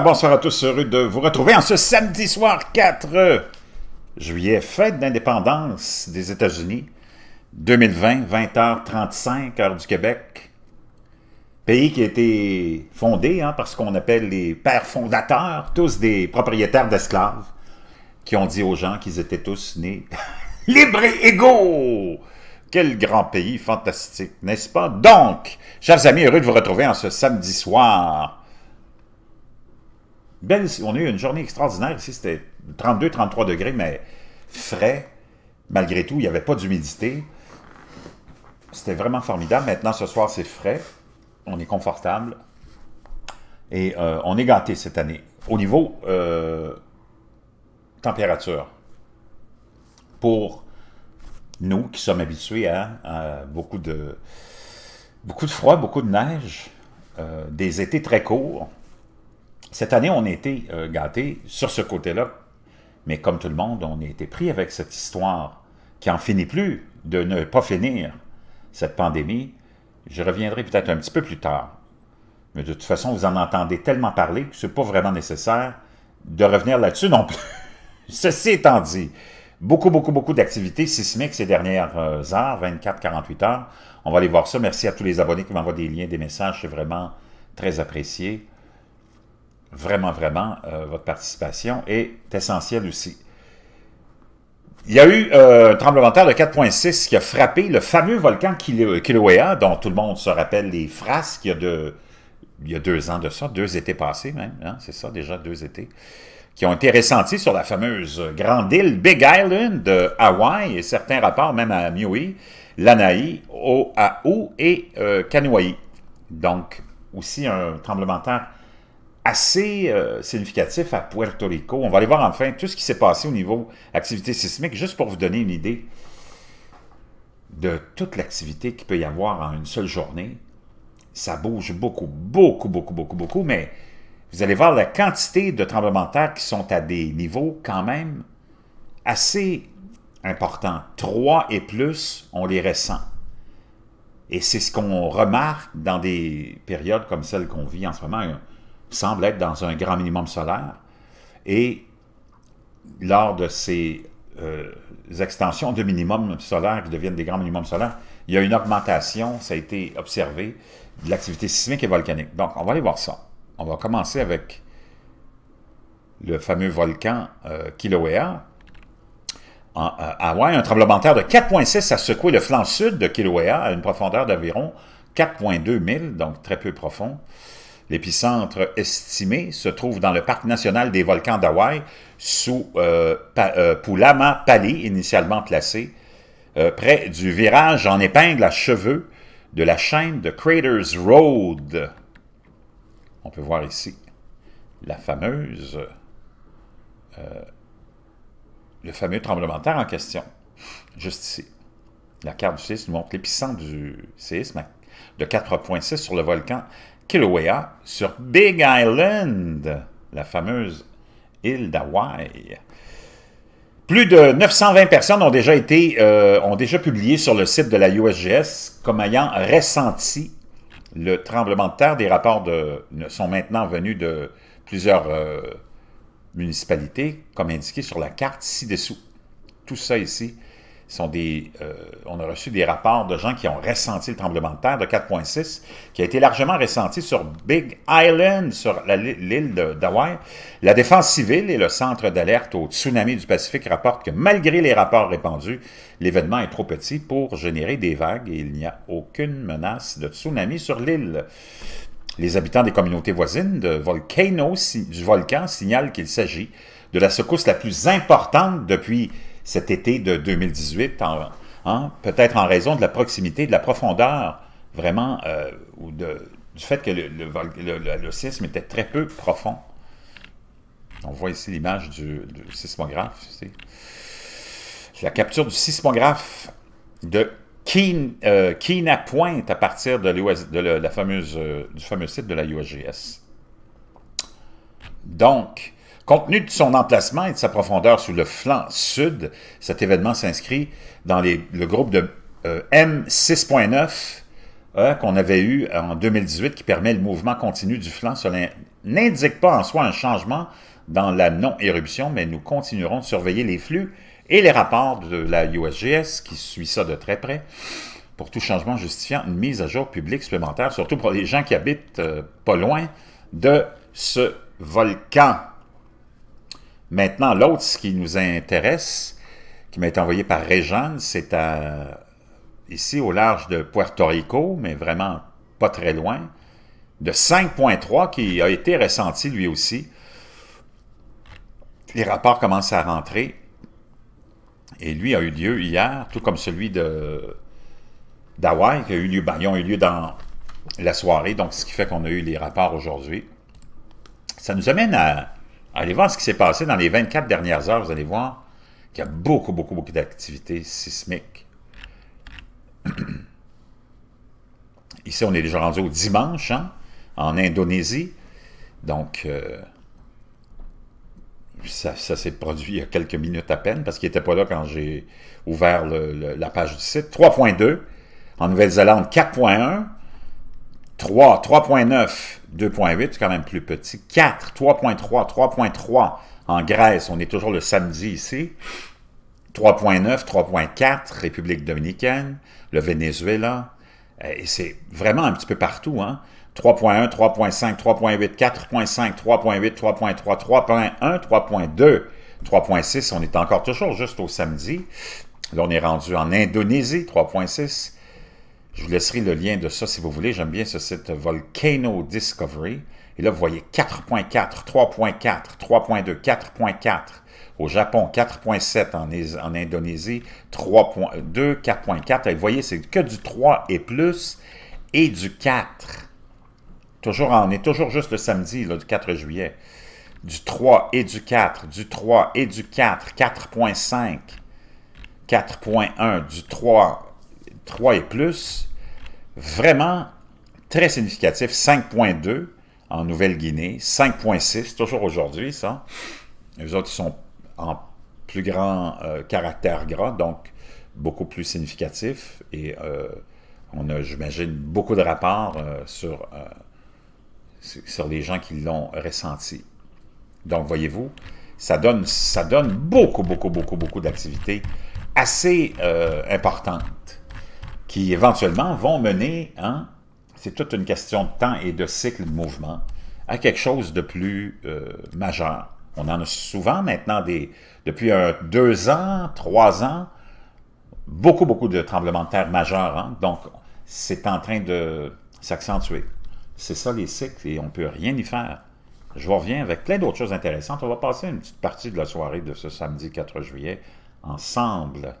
bonsoir à tous, heureux de vous retrouver en ce samedi soir 4 euh, juillet, fête d'indépendance des États-Unis, 2020, 20h35, heure du Québec. Pays qui a été fondé hein, par ce qu'on appelle les pères fondateurs, tous des propriétaires d'esclaves, qui ont dit aux gens qu'ils étaient tous nés libres et égaux. Quel grand pays fantastique, n'est-ce pas? Donc, chers amis, heureux de vous retrouver en ce samedi soir belle, on a eu une journée extraordinaire ici, c'était 32-33 degrés, mais frais. Malgré tout, il n'y avait pas d'humidité. C'était vraiment formidable. Maintenant, ce soir, c'est frais. On est confortable. Et euh, on est gâté cette année. Au niveau euh, température, pour nous qui sommes habitués à, beaucoup, de, beaucoup de froid, beaucoup de neige, euh, des étés très courts, cette année, on a été euh, sur ce côté-là, mais comme tout le monde, on a été pris avec cette histoire qui en finit plus de ne pas finir cette pandémie. Je reviendrai peut-être un petit peu plus tard. Mais de toute façon, vous en entendez tellement parler que ce n'est pas vraiment nécessaire de revenir là-dessus non plus. Ceci étant dit, beaucoup, beaucoup, beaucoup d'activités sismiques ces dernières euh, heures, 24-48 heures. On va aller voir ça. Merci à tous les abonnés qui m'envoient des liens, des messages. C'est vraiment très apprécié vraiment, vraiment, euh, votre participation est essentielle aussi. Il y a eu euh, un tremblement de terre de 4.6 qui a frappé le fameux volcan Kilauea, dont tout le monde se rappelle les frasques il y a, de, il deux ans de ça, deux étés passés même, hein, c'est ça, déjà deux étés, qui ont été ressentis sur la fameuse grande île Big Island de Hawaï et certains rapports même à Maui, Lanaï, Oahu et euh, Donc, aussi un tremblement de terre assez euh, significatif à Puerto Rico. On va aller voir enfin tout ce qui s'est passé au niveau activité sismique, juste pour vous donner une idée de toute l'activité qu'il peut y avoir en une seule journée. Ça bouge beaucoup, beaucoup, beaucoup, beaucoup, beaucoup, mais vous allez voir la quantité de tremblements de terre qui sont à des niveaux quand même assez importants. Trois et plus, on les ressent. Et c'est ce qu'on remarque dans des périodes comme celle qu'on vit en ce moment semble être dans un grand minimum solaire. Et lors de ces euh, extensions de minimum solaire qui deviennent des grands minimums solaires, il y a une augmentation, ça a été observé, de l'activité sismique et volcanique. Donc, on va aller voir ça. On va commencer avec le fameux volcan euh, Kilauea. Euh, Hawaï, un tremblement de terre de 4,6 a secoué le flanc sud de Kilauea à une profondeur d'environ 4,2 000 donc très peu profond. L'épicentre estimé se trouve dans le parc national des volcans d'Hawaï, sous euh, euh Pulama Pali, initialement placé, euh, près du virage en épingle à cheveux de la chaîne de Craters Road. On peut voir ici la fameuse, euh, le fameux tremblement de terre en question, juste ici. La carte du séisme montre l'épicentre du séisme de 4.6 sur le volcan Kilauea sur Big Island, la fameuse île d'Hawaï. Plus de 920 personnes ont déjà, été, euh, ont déjà publié sur le site de la USGS comme ayant ressenti le tremblement de terre. Des rapports de, sont maintenant venus de plusieurs euh, municipalités, comme indiqué sur la carte ci-dessous. Tout ça ici, euh, on a reçu des rapports de gens qui ont ressenti le tremblement de terre de 4.6, qui a été largement ressenti sur Big Island, sur l'île d'Hawaï. La défense civile et le centre d'alerte au tsunami du Pacifique rapportent que malgré les rapports répandus, l'événement est trop petit pour générer des vagues et il n'y a aucune menace de tsunami sur l'île. Les habitants des communautés voisines de du volcan signalent qu'il s'agit de la secousse la plus importante depuis cet été de 2018, hein, peut-être en raison de la proximité, de la profondeur vraiment, euh, ou du fait que le, le, sisme était très peu profond. On voit ici l'image du, sismographe. la capture du sismographe de qui à Pointe à partir de, la fameuse, euh, du fameux site de la USGS. Donc, Compte tenu de son emplacement et de sa profondeur sur le flanc sud, cet événement s'inscrit dans le groupe de euh, M6.9 euh, qu'on avait eu en 2018 qui permet le mouvement continu du flanc. Cela n'indique pas en soi un changement dans la non-éruption, mais nous continuerons de surveiller les flux et les rapports de la USGS qui suit ça de très près pour tout changement justifiant une mise à jour publique supplémentaire, surtout pour les gens qui habitent euh, pas loin de ce volcan. Maintenant, l'autre, ce qui nous intéresse, qui m'a été envoyé par Réjeanne, c'est ici au large de Puerto Rico, mais vraiment pas très loin, de 5.3 qui a été ressenti lui aussi. Les rapports commencent à rentrer et lui a eu lieu hier, tout comme celui de d'Hawaï qui a eu lieu, ben, ils eu lieu dans la soirée, donc ce qui fait qu'on a eu les rapports aujourd'hui. Ça nous amène à Allez voir ce qui s'est passé dans les 24 dernières heures. Vous allez voir qu'il y a beaucoup, beaucoup, beaucoup d'activités sismiques. Ici, on est déjà rendu au dimanche, hein, en Indonésie. Donc, euh, ça, s'est produit il y a quelques minutes à peine, parce qu'il n'était pas là quand j'ai ouvert la page du site. 3.2, en Nouvelle-Zélande 4.1, 3, 3.9, 2.8, c'est quand même plus petit. 4, 3.3, 3.3 en Grèce, on est toujours le samedi ici. 3.9, 3.4, République dominicaine, le Venezuela. Et c'est vraiment un petit peu partout. Hein? 3.1, 3.5, 3.8, 4.5, 3.8, 3.3, 3.1, 3.2, 3.6. On est encore toujours juste au samedi. Là, on est rendu en Indonésie, 3.6. Je vous laisserai le lien de ça si vous voulez. J'aime bien ce site euh, Volcano Discovery. Et là, vous voyez 4.4, 3.4, 3.2, 4.4 au Japon, 4.7 en, en, Indonésie, 3.2, 4.4. Vous voyez, c'est que du 3 et plus et du 4. Toujours, on est toujours juste le samedi, le du 4 juillet. Du 3 et du 4, du 3 et du 4, 4.5, 4.1, du 3 3 et plus, vraiment très significatif, 5.2 en Nouvelle-Guinée, 5.6, toujours aujourd'hui ça. Les autres, sont en plus grand euh, caractère gras, donc beaucoup plus significatif. Et euh, on a, j'imagine, beaucoup de rapports euh, sur, les gens qui l'ont ressenti. Donc, voyez-vous, ça donne, ça donne beaucoup, beaucoup, beaucoup, beaucoup d'activités assez importantes qui éventuellement vont mener, hein, c'est toute une question de temps et de cycle de mouvement, à quelque chose de plus euh, majeur. On en a souvent maintenant des, depuis deux ans, trois ans, beaucoup, beaucoup de tremblements de terre majeurs. Hein. donc, c'est en train de s'accentuer. C'est ça les cycles et on ne peut rien y faire. Je reviens avec plein d'autres choses intéressantes. On va passer une petite partie de la soirée de ce samedi 4 juillet ensemble.